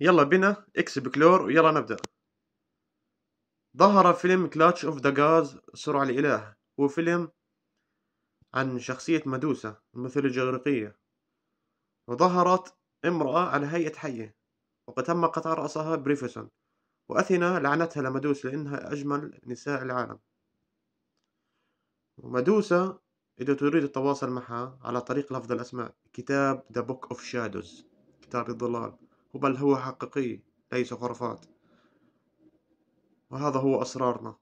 يلا بنا اكس بكلور ويلا نبدأ ظهر فيلم كلاتش اوف ذا جاز سرعة الإله هو فيلم عن شخصية مدوسة المثلجة الإغريقية وظهرت امرأة على هيئة حية وقد تم قطع رأسها بريفسون وأثينا لعنتها لمدوس لأنها أجمل نساء العالم ومدوسة إذا تريد التواصل معها على طريق لفظ الأسماء كتاب The Book of Shadows كتاب الظلال بل هو حقيقي ليس خرافات وهذا هو أسرارنا